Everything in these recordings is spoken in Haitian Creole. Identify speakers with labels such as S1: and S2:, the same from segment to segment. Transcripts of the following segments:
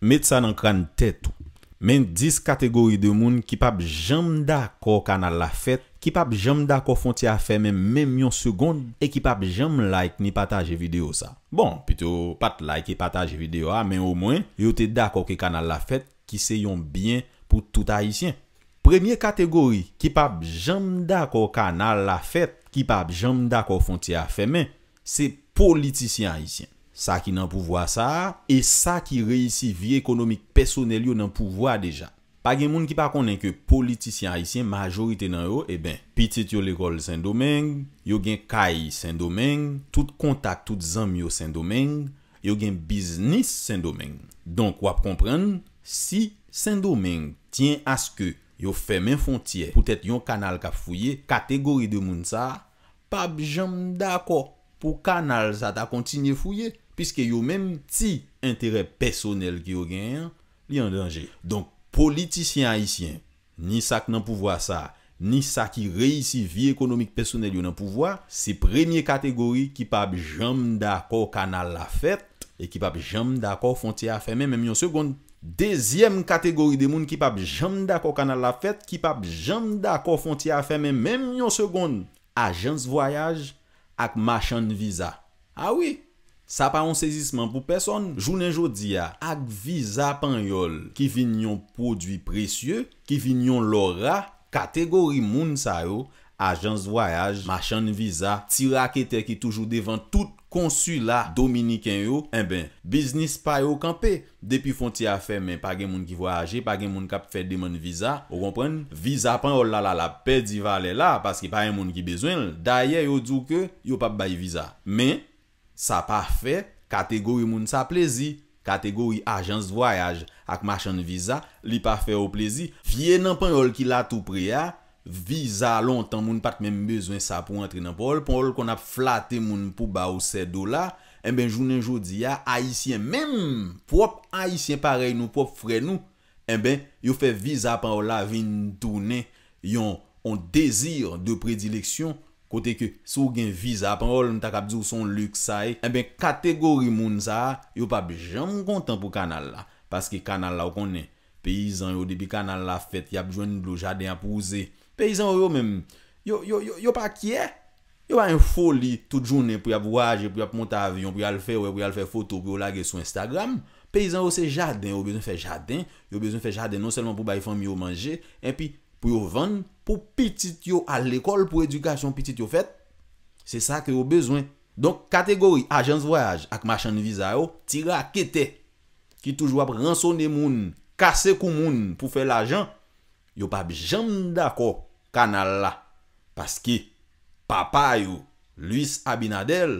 S1: Met sa nan kran tet ou. Men dis kategori de moun ki pap jem dakor ka nan la fet, ki pap jem dakor fon ti a fe men menm yon segonde, e ki pap jem like ni pataje video sa. Bon, pito pat like e pataje video a, ah, men ou mwen yo te dakor ki ka nan la fet ki se yon bien pou tout Haitien. Premye kategori ki pap jem dakor ka nan la fet, ki pap jem dakor fon ti a fe men, se politisyen Haitien. Sa ki nan pouvoa sa, e sa ki reisi vi ekonomik personel yo nan pouvoa deja. Pag gen moun ki pa konen ke politisyen a isyen majorite nan yo, e ben, pitit yo l'ekol sen domen, yo gen kay sen domen, tout kontak tout zanm yo sen domen, yo gen biznis sen domen. Donk wap kompren, si sen domen tien aske yo fèmen fontyer pou tèt yon kanal ka fouye, kategori de moun sa, pap jom dako pou kanal sa ta kontinye fouye, Piske yo menm ti interè personel ki yo gen, li yon denje. Donk politisyen haisyen, ni sa ki nan pouvoa sa, ni sa ki reisi vi ekonomik personel yo nan pouvoa, se premye kategori ki pab jom dakor kanal la fèt, e ki pab jom dakor fonti a fèmen menm yon segond. Dezyem kategori de moun ki pab jom dakor kanal la fèt, ki pab jom dakor fonti a fèmen menm yon segond. Ajans voyaj ak machan visa. Awi ah! Sa pa yon sezisman pou peson. Jounen jodi ya. Ak viza pan yon. Ki vin yon prodwi presye. Ki vin yon lora. Kategori moun sa yo. Ajans voyaj. Machan viza. Ti rakete ki toujou devan. Tout konsulat dominiken yo. En eh ben. Biznis pa yo kanpe. Depi fon ti afe. Men pa gen moun ki voyaje. Pa gen moun kap fe deman viza. Ou kompren. Viza pan yon lalala. Pedivalen la. Paske pa gen moun ki bezwen. Daye yo djouke. Yo pap bayi viza. Men. Sa pa fe, kategori moun sa plezi, kategori ajans voyaj ak machan visa, li pa fe ou plezi. Fye nan panyol ki la tou pre ya, visa lontan moun pat mèm bezwen sa pou antre nan panyol, panyol kon ap flate moun pou ba ou se do la, en ben jounen joudi ya, haisyen mèm, prop haisyen parey nou, prop fre nou, en ben yo fe visa panyol la vin toune yon on dezir de predileksyon, Kote ke sou gen viza apen, ol nou tak ap di ou son luk sa e, eh en ben kategori moun sa a, yo pa bijan moun kontan pou kanal la. Paske kanal la ou konen, peyizan yo debi kanal la fet, ya bijan blou jaden ap ouze. Peyizan yo men, yo pa kye? Yo pa en foli tout jounen pou yap waje, pou yap monta avyon, pou yap l fè wè, e, pou yap l fè foto, pou yap lage sou Instagram. Peyizan yo se jaden, yo bezon fè jaden, yo bezon fè jaden non selman pou bay fèm yo manje, en pi... pou yo ven pou pitit yo a l'ekol pou edukasyon pitit yo fet, se sa ki yo bezwen. Donk kategori ajan zvoyaj ak machan viza yo, tira kete ki toujwa pransone moun, kase kou moun pou fe l'ajan, yo pa bijan dako kanal la, paski papa yo, Luis Abinadel,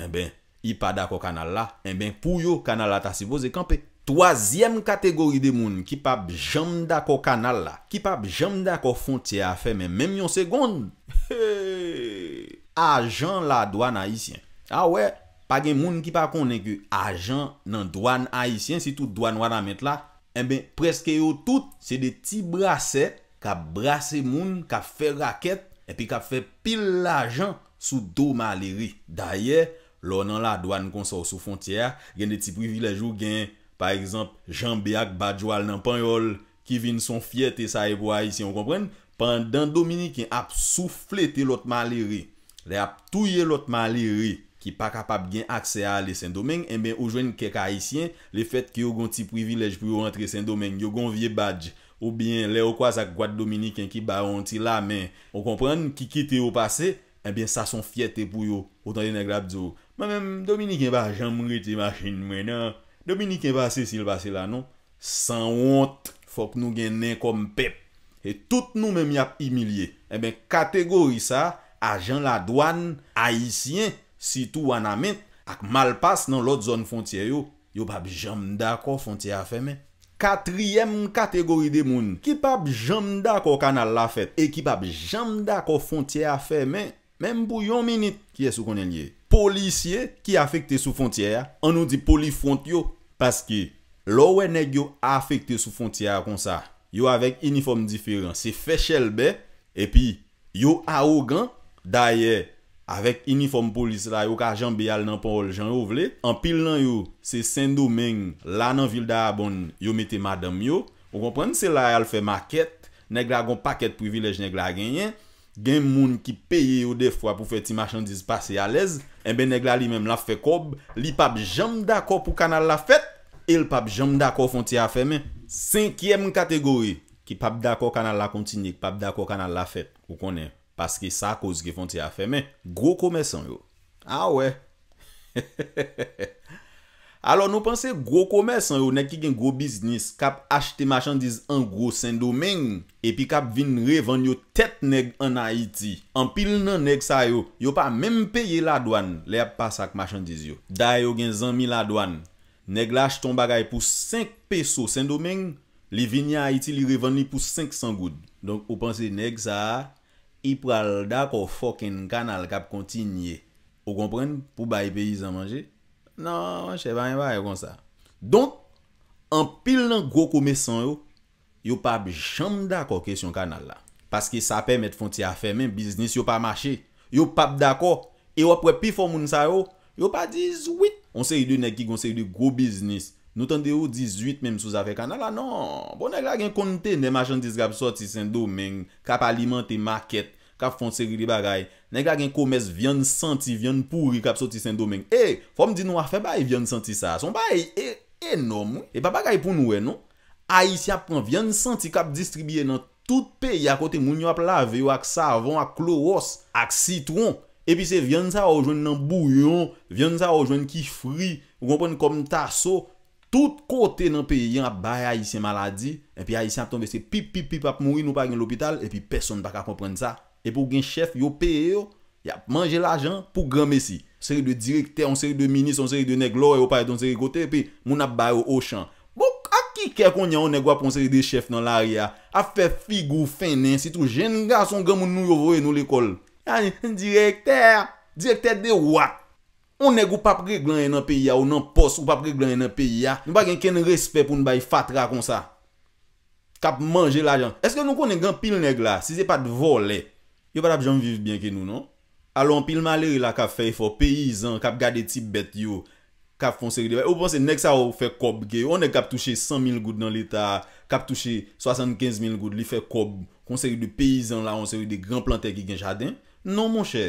S1: en eh ben, yi pa dako kanal la, en eh ben pou yo kanal la ta si voze kampe. Troasyem kategori de moun ki pap jam da ko kanal la, ki pap jam da ko fontye a fe, men menm yon segond, heee, ajan la douan aisyen. A we, page moun ki pa konen ke ajan nan douan aisyen, si tout douan wana met la, en eh ben preske yo tout, se de ti brase, ka brase moun, ka fe raket, epi ka fe pil ajan, sou dou maleri. Daye, lon nan la douan konsor sou fontye a, gen de ti privilejou gen, pa ekzamp, jan be ak badjwal nan pan yol, ki vin son fiyete sa e pou Aisyen, ou kompren, pandan Dominikin ap souflete lot maleri, le ap touye lot maleri, ki pa kapap gen akse a le sen domen, en eh ben ou jwen kek Aisyen, le fet ki yo gonti privilej pou yo rentre sen domen, yo gont vie badj, ou bien le ou kwa zak gwa Dominikin ki ba yon ti la men, ou kompren, ki kite yo pase, en eh ben sa son fiyete pou yo, ou tan yon neglab zyo. Ma men, Dominikin ba jan mri ti machin mwen nan, Dominik e basi sil basi non? eh la nou, san wont fok nou gennen kom pep. E tout nou men mi ap imilye. E men kategori sa, ajan la douan, aisyen, sitou wana men, ak malpas nan lot zon fontye yo, yo bab jam da ko fontye a fe men. Katriyem kategori de moun, ki bab jam da ko kanal la fet, e ki bab jam da ko fontye a fe men, Mem pou yon menit ki esou konen ye. Polisye ki afekte sou fontyera. An nou di polifont yo. Paske louwe neg yo afekte sou fontyera kon sa. Yo avek uniform diferent. Se fechel be. E pi yo aogan. Daye avek uniform polis la yo ka jambi al nan Paul Jean Ouvlé. An pil nan yo se Saint-Domingue la nan Ville d'Abonne yo mette madame yo. Ou komprenne se la al fe maket. Neg la gon paket privilej neg la genyen. gen moun ki peye yo defwa pou fe ti machandiz pase ya lez, enbe negla li mem la fe kob, li pap jam dako pou kanal la fet, el pap jam dako fon ti a fe men. Senkyem kategori, ki pap dako kanal la kontine, ki pap dako kanal la fet, ou konen, paske sa koz ki fon ti a fe men, gro kome san yo. A ah we! Alo nou pense, gro komes an yo, nek ki gen gro biznis, kap achte machandiz an gro sen do men, epi kap vin revan yo tet neg an Haiti, an pil nan neg sa yo, yo pa men peye la douan, le ap pasak machandiz yo. Da yo gen zan mi la douan, neg lache ton bagay pou 5 peso sen do men, li vin ya Haiti li revan ni pou 500 goud. Donk ou pense, neg sa, i pral da ko fokin kanal kap kontinye. Ou kompren, pou bayi peyi zan manje? Nan, chè pa yon ba yon kon sa. Don, an pil nan gwo kome san yo, yo pa jom dako kesyon kanal la. Paske sa pe met fon ti afe men, biznis yo pa mache, yo pa dako, yo e apwe pi fon moun sa yo, yo pa 18. On se yi dwe nekik, on se yi dwe gwo biznis, nou tende yo 18 men msouz afe kanal la, nan. Bon nek la gen konte, ne machan dizgap soti sen do men, kap alimante market, kap fon se yi li bagay, nan. Nèk la gen koumès viyon santi, viyon pouri kap so ti sen domen. E, eh, fòm di nou a fe, ba e viyon santi sa. Son ba e, e enom. E pa ba ga e pou nou e eh, nou. A isi ap pran viyon santi kap distribye nan tout peyi akote moun yo ap lave yo ak savan, ak kloros, ak sitron. E pi se viyon sa ojwen nan bouyon, viyon sa ojwen ki fri, ou kompon kom taso. Tout kote nan peyi ap ba e a isi maladi. E pi a isi ap ton vese pip pip pip ap moui nou pa gen l'opital. E pi person pa ka kompon sa. E pou gen chef yo peye yo, ya manje la jan pou gram e si. Seri de direkter, seri de minis, seri de neglo, e ou pa yon seri kote, pe moun ap bay ou o chan. Bok, a ki kè kon yon negwa pou seri de chef nan l'aria? A fe figou, fenen, sitou jen nga son gen moun nou yorwe nou l'ekol. A yon direkter, direkter de wak. O neg ou pap reglan yon an peya, ou nan pos ou pap reglan yon an peya. Nou ba gen ken respe pou nou ba yon fatra kon sa. Kap manje la jan. Eske nou konen gen pil negla? Si se pa d Yo pat ap jom viv bien ke nou, non? Alon, pil male yo la kap fey fo, peyizan, kap gade tibet yo, kap fon seri de peyizan. Yo pon se, nek sa ou fey kob ge, ou nek kap touche 100.000 gout nan l'Etat, kap touche 75.000 gout li fey kob, kon seri de peyizan la, kon seri de gran plantè ki gen chadin. Non, mon chè,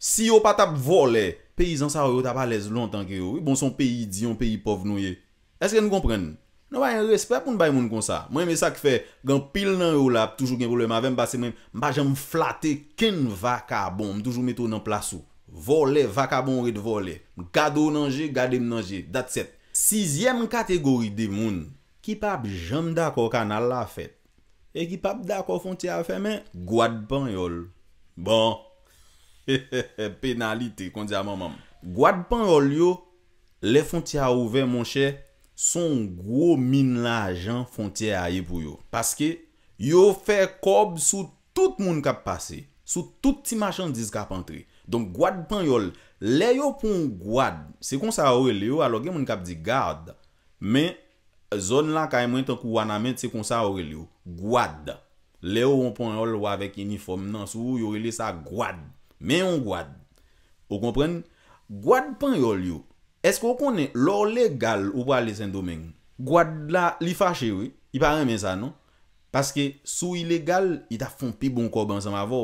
S1: si yo pat ap vo le, peyizan sa ou yo tap alez lontan ke yo. Bon, son peyi diyon, peyi pov nou ye. Eske nou komprenn? Nan wè yon yon espèp moun bay moun kon sa. Mwen mè sa ki fè, gen pil nan yon lap, toujou gen voulè, mwen mwen basè mwen, mwen mwen jèm flate ken vakabon, mwen toujou metou nan plasou. Vole, vakabon rèd vole. Gado nan jè, gade m nan jè. Dat set. Sizyèm kategori di moun, ki pap jèm dakò kanal la fèt, e ki pap dakò fonti a fèmen, gwa d'pan yon. Bon, penalite kon di a moun moun. Gwa d'pan yon, le fonti a ouve moun chè, Son gwo min la ajan fontye aye pou yo. Paske yo fe kob sou tout moun kap pase. Sou tout ti machan diz kap entre. Don gwaad pan yol. Le yo pon gwaad. Se kon sa ori le yo, alo gen moun kap di gard. Men, zon la ka emwen tan kou anament se kon sa ori le yo. Gwaad. Le yo pon yol wavek uniform nan. Sou yorile sa gwaad. Men yon gwaad. Ou kompren? Gwaad pan yol yo. Eskou konen lor legal ou wale sen domen? Gwad la li fache wè? I pa remen sa, non? Paske sou i legal, i ta fon pe bon koban sa ma vò.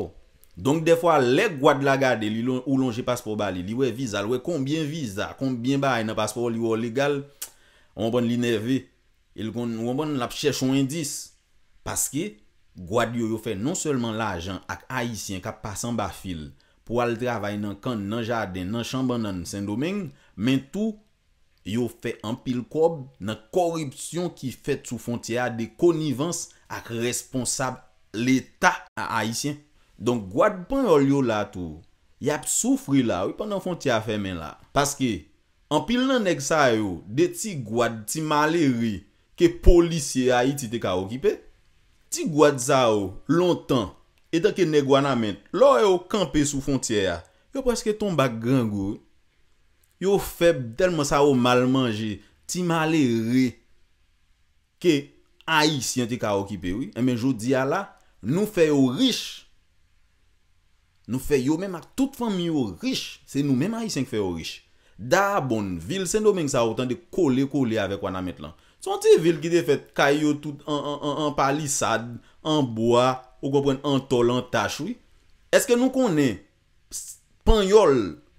S1: Donk defwa, le gwad la gade li ou lonje paspo wale, li wè vizal, wè konbyen vizal, konbyen bay e nan paspo wale li wale legal, wapon li neve. El kon wapon lap chèchou indis. Paske gwad yo yo fè non selman la jan ak aisyen kap pasan ba fil pou wale travay nan kan, nan jaden, nan chanban nan sen domen, Men tou, yo fe empil kob nan koripsyon ki fet sou fontye a de konivans ak responsab l'Etat a Haitien. Donk gwaad pan yo liyo la tou, yap soufri la, wipan nan fontye a fe men la. Paske, empil nan nek sa yo, de ti gwaad ti maleri ke polisye a Haiti te ka okipe, ti gwaad za yo lontan etan ke negwana men, lo yo kampe sou fontye a, yo preske tomba gangou. Yo feb delman sa ou mal manje, ti mal e re ke ayisyen ti ka okipe, oui. Emen, jo di ala, nou fe yo rish. Nou fe yo menm ak tout fami yo rish. Se nou menm ayisyen ki fe yo rish. Da abon, vil, se nou menm sa ou tan de kole kole avek wana met lan. Son ti vil ki de fet kayo tout an palisad, an boa, ou go pren an tol, an tach, oui. Eske nou konen, pan yol,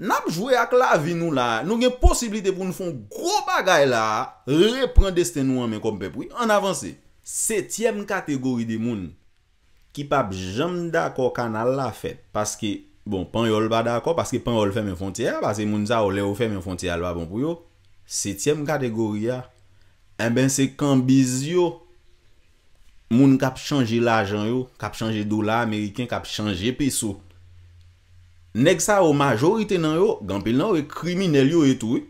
S1: Nap jwe ak la vi nou la, nou gen posibilite pou nou fon gro bagay la, repren destenou an men kompe pou yon avansi. Setyem kategori di moun, ki pap jam d'akor kan al la fet, paske, bon, pan yon ol ba d'akor, paske pan ol fèm yon fontiyal, paske moun sa ol eo fèm yon fontiyal ba bon pou yon. Setyem kategori ya, en eh ben se kambiz yo, moun kap chanji la ajan yo, kap chanji dola Ameriken, kap chanji peso. Neg sa yo, majorite nan yo, gampil nan yo, e krimine li yo etou.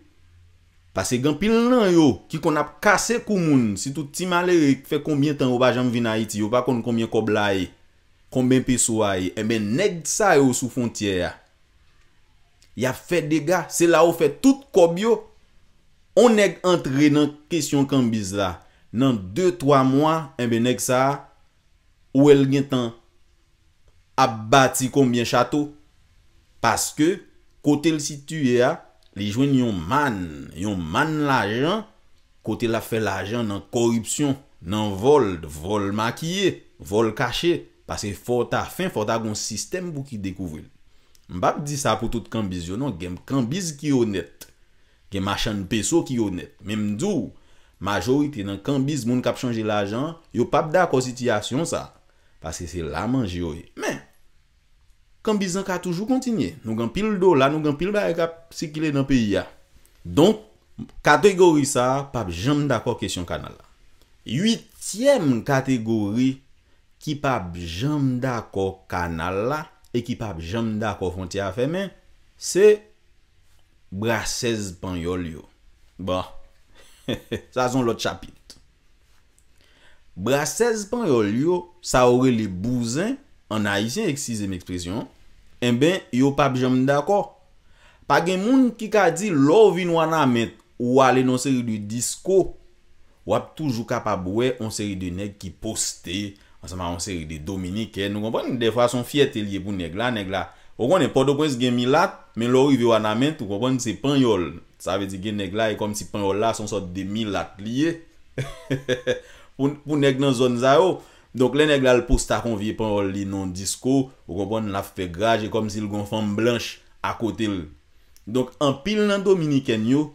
S1: Pase gampil nan yo, ki kon ap kase kou moun, si tout ti male, e fe kombien tan yo, bajan vina iti, yo pa kon kombien kob la e, kombien peso a e, e men neg sa yo sou fontye ya. Ya fe dega, se la ou fe tout kob yo, on neg entre nan kesyon kan biz la. Nan 2-3 mwa, e men neg sa, ou el gen tan, ap bati kombien chato, Paske, kote l situye a, li jwen yon man, yon man l ajan, kote la fe l ajan nan korupsyon, nan vol, vol makye, vol kache, pase fota fin, fota gon sistem pou ki dekouvil. Mbap di sa pou tout kambiz yo nan, gen kambiz ki yo net, gen machan peso ki yo net. Men mdou, majowite nan kambiz moun kap chanje l ajan, yo pap da konsitiyasyon sa, pase se laman jyo ye. Men! Kambizan ka toujou kontinye. Nou gen pil do la, nou gen pil ba e kap sikile nan peyi ya. Don, kategori sa, pap jem da ko kesyon kanal la. Yutiyem kategori ki pap jem da ko kanal la, e ki pap jem da ko fonti a fe men, se, Brasez Pan Yolio. Bon, sa zon lot chapit. Brasez Pan Yolio, sa ore li bouzen, En Haitien, eksize m ekspresyon, en eh ben, yo pa bijan m d'akor. Pa gen moun ki ka di, lor vin wana ment, wale nan seri du disco, wap toujou ka pa bouwe, an seri de neg ki poste, an seman an seri de Dominique, nou kompon de fason fiet e liye pou neg la, neg la, wakon e podo kwen se gen milat, men lor vin wana ment, wakon se pen yol, sa ve di gen neg la, e kom si pen yol la, son sot de milat liye, pou neg nan zon za yo. Donk lè nè glal pou sta konvye pan ro li nan disko, ou konpon la fpe graj, e kom si l gon fèm blanj akotil. Donk an pil nan dominiken yo,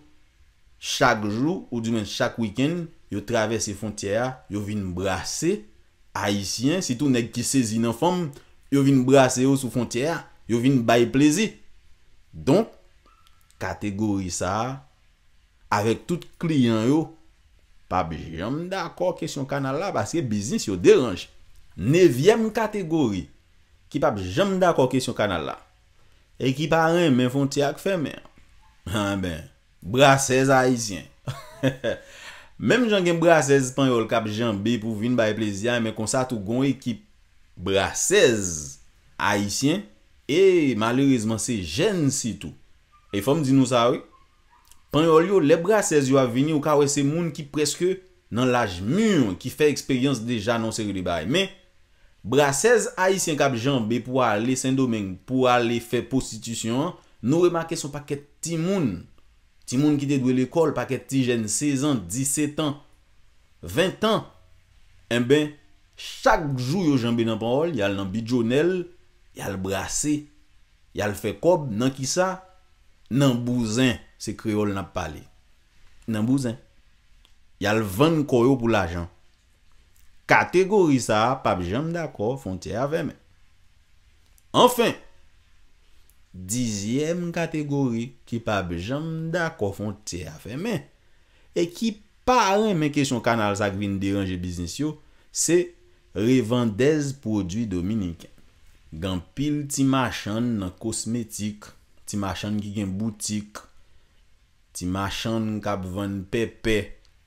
S1: chak jou, ou di men chak wiken, yo traves se fontyera, yo vin brase, ayisyen, si tou nèk ki se zi nan fèm, yo vin brase yo sou fontyera, yo vin bay plezi. Donk, kategori sa, avèk tout kliyen yo, Pab jom d'akor kesyon kanal la, baske bizis yo deranj. Nevyem kategori, ki pab jom d'akor kesyon kanal la. Ekipa an, men fon ti ak fè men. Ha, men, Brasez Haitien. Menm jom gen Brasez Spanyol, kap jambi pou vin baye plezyan, men konsa tou gon ekip Brasez Haitien, e malerizman se jen si tou. E fom di nou sa wey, Pan yo ol yo, le brasez yo avini ou ka wese moun ki preske nan laj moun ki fe eksperyans deja nan seri li bay. Men, brasez ay si an kap janbe pou a le sendo men, pou a le fe postitisyon, nou remake son pa ket ti moun, ti moun ki te dwe le kol, pa ket ti jen 16 an, 17 an, 20 an. En ben, chak jou yo janbe nan pan ol, yal nan bidjonel, yal brase, yal fe kob nan kisa, nan bouzen. Se kreol nan pale. Nan bouzen. Yal vende koyo pou la jan. Kategori sa pa bejam dako fon te avemen. Enfen. Dizyem kategori ki pa bejam dako fon te avemen. E ki parren men kesyon kanal sa ki vin deranje biznis yo. Se revendez prodwi dominiken. Gan pil ti machan nan kosmetik. Ti machan ki gen boutik. ti machan kap ven pepe,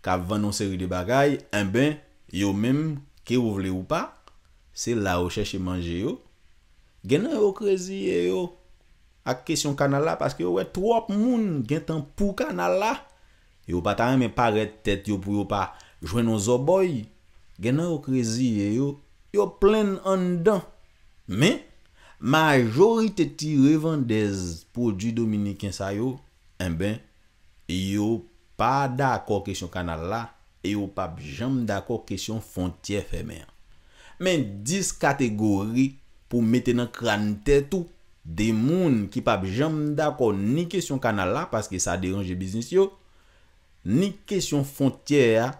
S1: kap ven nou seri de bagay, en eh ben, yo menm, ke ou vle ou pa, se la ou chèche manje yo, gen nan yo kreziye yo, ak kesyon kanala, paske yo wey trop moun, gen tan pou kanala, yo pa tan men paret tèt, yo pou yo pa jwen nou zoboy, gen nan yo kreziye yo, yo plen an dan, men, majori te ti revan dez pou di dominikensay yo, en eh ben, yo pa d'akor kesyon kanal la, e yo pa jom d'akor kesyon fontyer fèmè. Men, dis kategori pou mette nan kran tè tou, de moun ki pa jom d'akor ni kesyon kanal la, paske sa deranje biznis yo, ni kesyon fontyer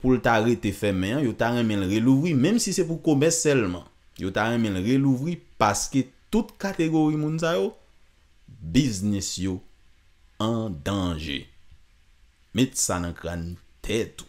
S1: pou l'ta rete fèmè, yo ta remen relouvri, menm si se pou komè selman, yo ta remen relouvri, paske tout kategori moun zay yo, biznis yo an danjè. mit sanak an tètou.